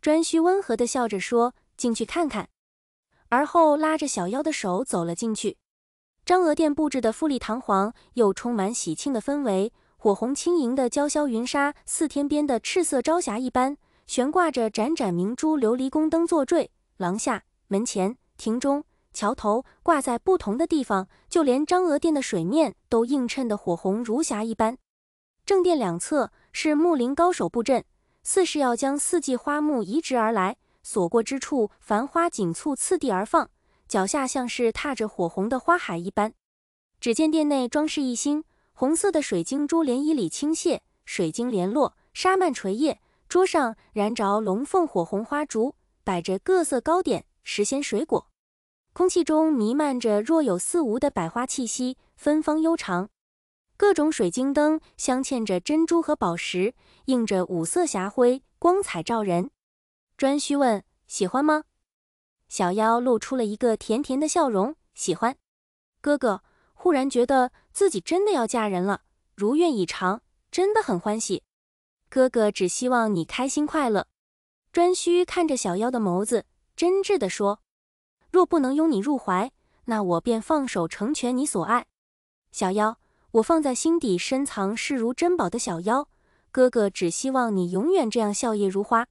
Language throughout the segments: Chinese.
专需温和地笑着说：“进去看看。”而后拉着小妖的手走了进去。张娥殿布置的富丽堂皇，又充满喜庆的氛围。火红轻盈的娇绡云纱，似天边的赤色朝霞一般，悬挂着盏盏明珠琉璃宫灯作坠。廊下、门前、亭中、桥头，挂在不同的地方，就连张娥殿的水面都映衬的火红如霞一般。正殿两侧是木林高手布阵。似是要将四季花木移植而来，所过之处繁花锦簇，次第而放，脚下像是踏着火红的花海一般。只见殿内装饰一新，红色的水晶珠帘衣里倾泻，水晶帘落，纱幔垂曳。桌上燃着龙凤火红花烛，摆着各色糕点、时鲜水果，空气中弥漫着若有似无的百花气息，芬芳悠长。各种水晶灯镶嵌着珍珠和宝石，映着五色霞辉，光彩照人。专需问喜欢吗？小妖露出了一个甜甜的笑容，喜欢。哥哥忽然觉得自己真的要嫁人了，如愿以偿，真的很欢喜。哥哥只希望你开心快乐。专需看着小妖的眸子，真挚地说：“若不能拥你入怀，那我便放手成全你所爱。”小妖。我放在心底，深藏视如珍宝的小妖哥哥，只希望你永远这样笑靥如花。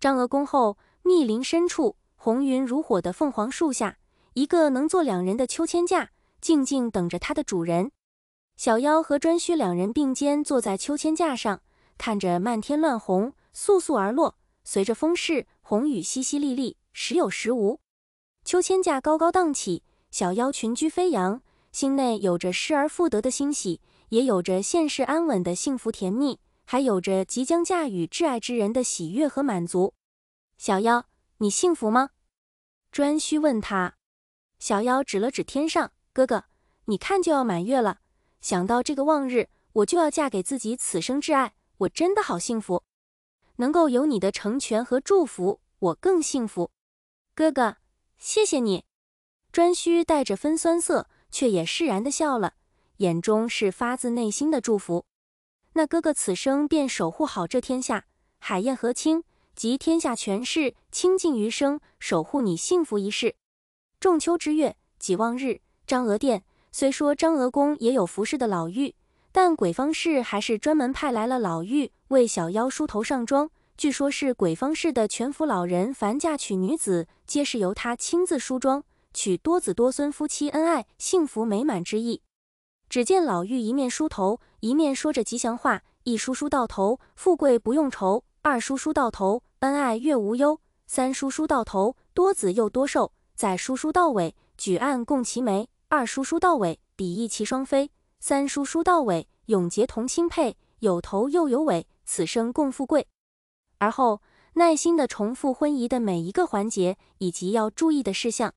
张娥宫后密林深处，红云如火的凤凰树下，一个能坐两人的秋千架，静静等着它的主人。小妖和颛顼两人并肩坐在秋千架上，看着漫天乱红簌簌而落，随着风势，红雨淅淅沥沥，时有时无。秋千架高高荡起，小妖群居飞扬。心内有着失而复得的欣喜，也有着现世安稳的幸福甜蜜，还有着即将嫁与挚爱之人的喜悦和满足。小妖，你幸福吗？颛顼问他。小妖指了指天上，哥哥，你看就要满月了。想到这个望日，我就要嫁给自己此生挚爱，我真的好幸福。能够有你的成全和祝福，我更幸福。哥哥，谢谢你。颛顼带着分酸涩。却也释然的笑了，眼中是发自内心的祝福。那哥哥此生便守护好这天下，海晏河清，及天下权势清净余生，守护你幸福一世。仲秋之月，己望日，张娥殿。虽说张娥宫也有服侍的老妪，但鬼方氏还是专门派来了老妪为小妖梳头上妆。据说，是鬼方氏的全府老人，凡嫁娶女子，皆是由他亲自梳妆。取多子多孙、夫妻恩爱、幸福美满之意。只见老妪一面梳头，一面说着吉祥话：一梳梳到头，富贵不用愁；二梳梳到头，恩爱越无忧；三梳梳到头，多子又多寿；再梳梳到尾，举案共齐眉；二梳梳到尾，比翼齐双飞；三梳梳到尾，永结同心配。有头又有尾，此生共富贵。而后耐心地重复婚仪的每一个环节以及要注意的事项。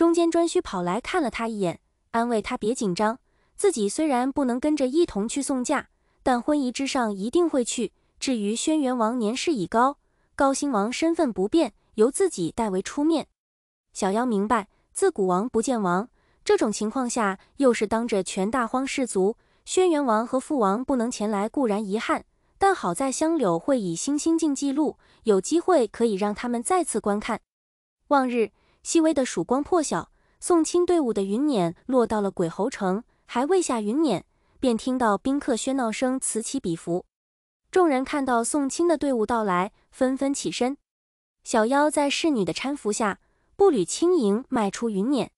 中间专需跑来看了他一眼，安慰他别紧张。自己虽然不能跟着一同去送嫁，但婚仪之上一定会去。至于轩辕王年事已高，高兴王身份不便，由自己代为出面。小妖明白，自古王不见王，这种情况下又是当着全大荒氏族，轩辕王和父王不能前来固然遗憾，但好在香柳会以星星镜记录，有机会可以让他们再次观看。望日。细微的曙光破晓，送亲队伍的云辇落到了鬼猴城。还未下云辇，便听到宾客喧闹声此起彼伏。众人看到送亲的队伍到来，纷纷起身。小妖在侍女的搀扶下，步履轻盈迈出云辇。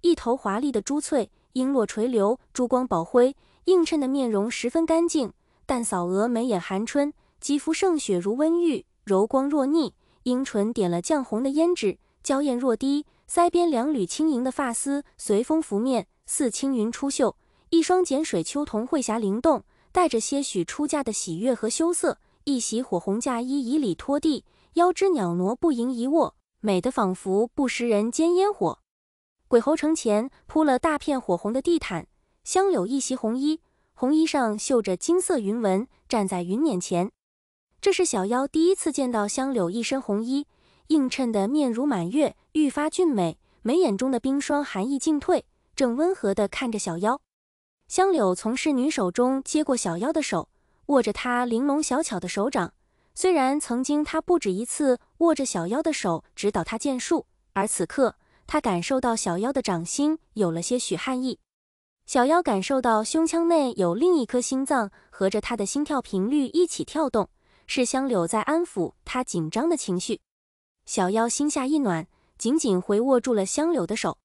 一头华丽的珠翠璎珞垂流，珠光宝辉映衬的面容十分干净。淡扫娥眉，眼含春，肌肤胜雪如温玉，柔光若腻，樱唇点了绛红的胭脂。娇艳若滴，腮边两缕轻盈的发丝随风拂面，似青云出岫。一双剪水秋瞳，慧霞灵动，带着些许出嫁的喜悦和羞涩。一袭火红嫁衣，以里托地，腰肢袅娜，不盈一握，美得仿佛不食人间烟火。鬼猴城前铺了大片火红的地毯，香柳一袭红衣，红衣上绣着金色云纹，站在云辇前。这是小妖第一次见到香柳一身红衣。映衬的面如满月，愈发俊美。眉眼中的冰霜寒意尽退，正温和地看着小妖。香柳从侍女手中接过小妖的手，握着她玲珑小巧的手掌。虽然曾经他不止一次握着小妖的手指导他剑术，而此刻他感受到小妖的掌心有了些许汗意。小妖感受到胸腔内有另一颗心脏和着他的心跳频率一起跳动，是香柳在安抚他紧张的情绪。小妖心下一暖，紧紧回握住了香柳的手。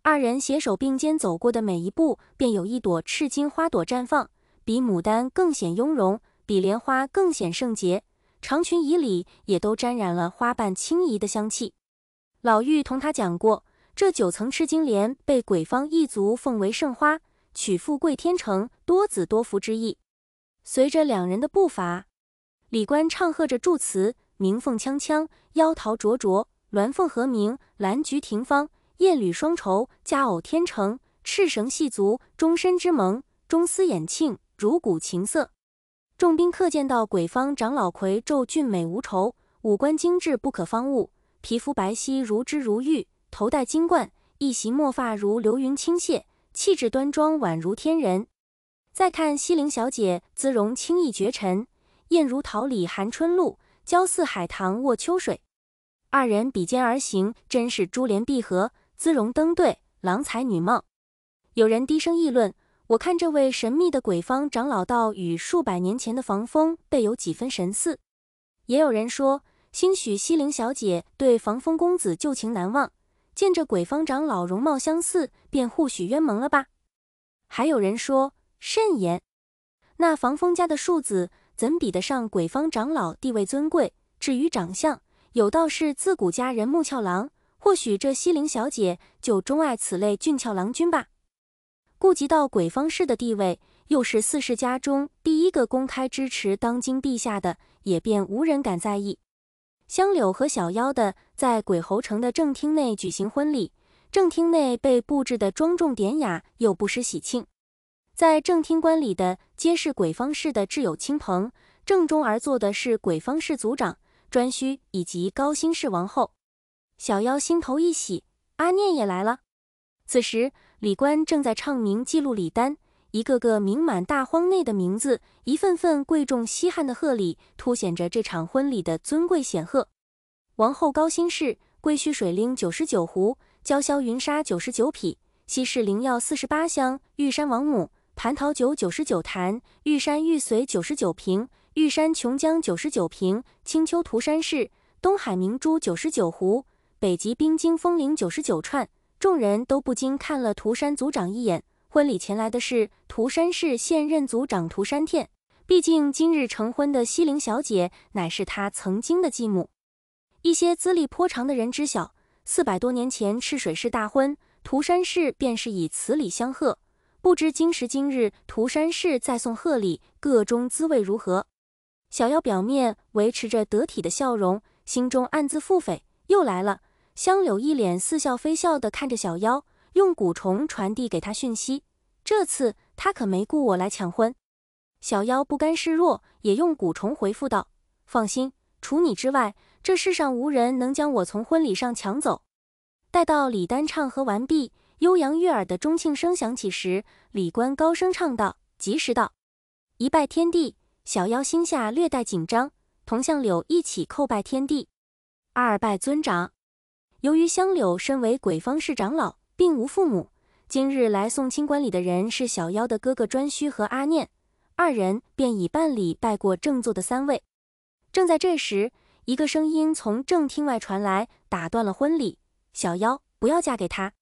二人携手并肩走过的每一步，便有一朵赤金花朵绽放，比牡丹更显雍容，比莲花更显圣洁。长裙衣里也都沾染了花瓣轻盈的香气。老妪同他讲过，这九层赤金莲被鬼方一族奉为圣花，取富贵天成、多子多福之意。随着两人的步伐，李官唱和着祝词。鸣凤锵锵，妖桃灼灼，鸾凤和鸣，兰菊亭芳，燕侣双绸，佳偶天成，赤绳细足，终身之盟，终思衍庆，如古琴瑟。众宾客见到鬼方长老魁胄俊美无愁，五官精致不可方物，皮肤白皙如脂如玉，头戴金冠，一袭墨发如流云倾泻，气质端庄宛如天人。再看西陵小姐，姿容清逸绝尘，艳如桃李含春露。交似海棠卧秋水，二人比肩而行，真是珠联璧合，姿容登对，郎才女貌。有人低声议论：“我看这位神秘的鬼方长老道，与数百年前的防风备有几分神似。”也有人说：“兴许西陵小姐对防风公子旧情难忘，见着鬼方长老容貌相似，便互许冤盟了吧？”还有人说：“慎言，那防风家的庶子。”怎比得上鬼方长老地位尊贵？至于长相，有道是自古佳人慕俏郎，或许这西陵小姐就钟爱此类俊俏郎君吧。顾及到鬼方氏的地位，又是四氏家中第一个公开支持当今陛下的，也便无人敢在意。香柳和小妖的在鬼侯城的正厅内举行婚礼，正厅内被布置的庄重典雅又不失喜庆。在正厅观礼的，皆是鬼方氏的挚友亲朋。正中而坐的是鬼方氏族长颛顼以及高辛氏王后。小妖心头一喜，阿念也来了。此时李官正在唱名记录李丹，一个个名满大荒内的名字，一份份贵重稀罕的贺礼，凸显着这场婚礼的尊贵显赫。王后高辛氏，贵墟水灵九十九壶，鲛绡云纱九十九匹，西市灵药四十八箱，玉山王母。蟠桃酒九十九坛，玉山玉髓九十九瓶，玉山琼浆九十九瓶，青丘涂山氏，东海明珠九十九壶，北极冰晶风铃九十九串。众人都不禁看了涂山族长一眼。婚礼前来的是涂山氏现任族长涂山天，毕竟今日成婚的西陵小姐乃是他曾经的继母。一些资历颇长的人知晓，四百多年前赤水氏大婚，涂山氏便是以此礼相贺。不知今时今日涂山氏再送贺礼，个中滋味如何？小妖表面维持着得体的笑容，心中暗自腹诽：又来了。香柳一脸似笑非笑地看着小妖，用蛊虫传递给他讯息。这次他可没雇我来抢婚。小妖不甘示弱，也用蛊虫回复道：“放心，除你之外，这世上无人能将我从婚礼上抢走。”待到李丹唱和完毕。悠扬悦耳的钟磬声响起时，李官高声唱道：“吉时到，一拜天地。”小妖心下略带紧张，同相柳一起叩拜天地。二拜尊长。由于香柳身为鬼方氏长老，并无父母，今日来送清观礼的人是小妖的哥哥专顼和阿念，二人便已半礼拜过正座的三位。正在这时，一个声音从正厅外传来，打断了婚礼：“小妖，不要嫁给他。”